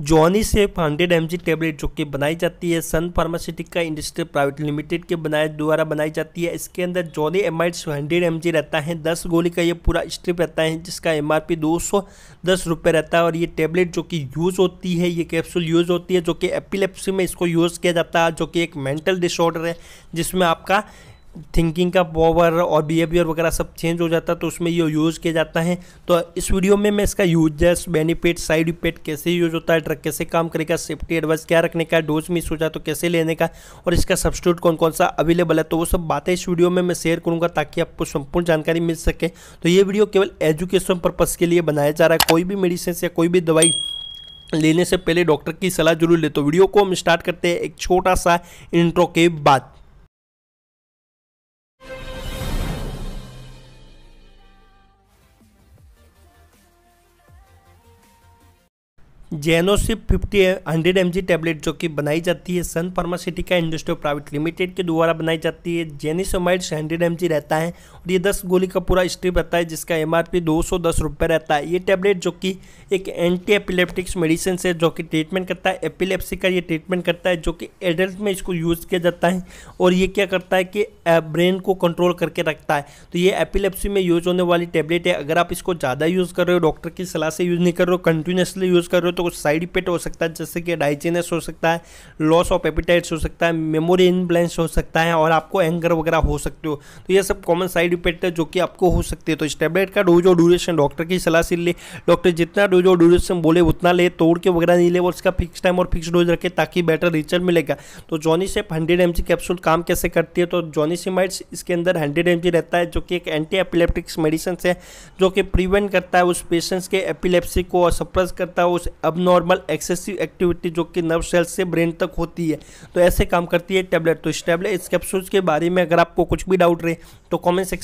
Johnny Zonisep hundred MG tablet जो कि बनाई जाती है Sun pharmaceutical industry private limited के बनाए द्वारा बनाई जाती है इसके अंदर जॉनी एम हंड्रेड एम रहता है दस गोली का ये पूरा स्ट्रिप रहता है जिसका एम आर पी दो सौ दस रुपये रहता है और ये टेबलेट जो कि यूज़ होती है ये कैप्सूल यूज़ होती है जो कि एपिलेप्सी में इसको यूज़ किया जाता है जो कि एक मेंटल डिसऑर्डर है जिसमें आपका थिंकिंग का पावर और बिहेवियर वगैरह सब चेंज हो जाता है तो उसमें ये यूज़ किया जाता है तो इस वीडियो में मैं इसका यूजर्स बेनिफिट साइड इफेक्ट कैसे यूज होता है ड्रग कैसे काम करेगा सेफ्टी एडवाइस क्या रखने का डोज मिस हो जाए तो कैसे लेने का और इसका सब्सिट्यूट कौन कौन सा अवेलेबल है तो वो सब बातें इस वीडियो में मैं शेयर करूँगा ताकि आपको संपूर्ण जानकारी मिल सके तो ये वीडियो केवल एजुकेशन पर्पज़ के लिए बनाया जा रहा है कोई भी मेडिसिन या कोई भी दवाई लेने से पहले डॉक्टर की सलाह जरूर ले तो वीडियो को हम स्टार्ट करते हैं एक छोटा सा इंट्रो के बाद जेनोसिप फिफ्टी हंड्रेड एम जी टैबलेट जो कि बनाई जाती है Sun pharmaceutical industry private limited के द्वारा बनाई जाती है जेनिसोमाइड्स हंड्रेड एम जी रहता है ये दस गोली का पूरा स्ट्रिप रहता है जिसका एम आर रहता है ये टैबलेट जो कि एक एंटी एपिलेप्टिक्स मेडिसिन है जो कि ट्रीटमेंट करता है एपिलेप्सी का ये ट्रीटमेंट करता है जो कि एडल्ट में इसको यूज़ किया जाता है और ये क्या करता है कि ब्रेन को कंट्रोल करके रखता है तो ये एपिलेप्सी में यूज़ होने वाली टैबलेट है अगर आप इसको ज़्यादा यूज़ कर रहे हो डॉक्टर की सलाह से यूज़ नहीं कर रहे हो कंटिन्यूसली यूज़ कर रहे हो तो कुछ साइड इफेक्ट हो सकता है जैसे कि डाइजेनस हो सकता है लॉस ऑफ एपिटाइट्स हो सकता है मेमोरी इनब्लेंस हो सकता है और आपको एंगर वगैरह हो सकते हो तो ये सब कॉमन साइड एड्यूपेटर जो कि आपको हो सकती है तो इस टैबलेट का डोज और ड्यूरेशन डॉक्टर की सलाह से ले डॉक्टर जितना डोज और ड्यूरेशन बोले उतना ले तोड़ के वगैरह नहीं ले और इसका फिक्स टाइम और फिक्स डोज रखे ताकि बेटर रिजल्ट मिलेगा तो Zonisep hundred MG capsule काम कैसे करती है तो जॉनी सीमाइड्स इसके अंदर हंड्रेड एम रहता है जो कि एक एंटी एपिलेप्टिक्स मेडिसिन है जो कि प्रिवेंट करता है उस पेशेंट्स के एपिलेप्सी को सप्रेस करता है उस अबनॉर्मल एक्सेसिव एक्टिविटी जो कि नर्व सेल्स से ब्रेन तक होती है तो ऐसे काम करती है टैबलेट तो इस टैबलेट इस कैप्सूल्स के बारे में अगर आपको कुछ भी डाउट रहे तो कमेंट सेक्शन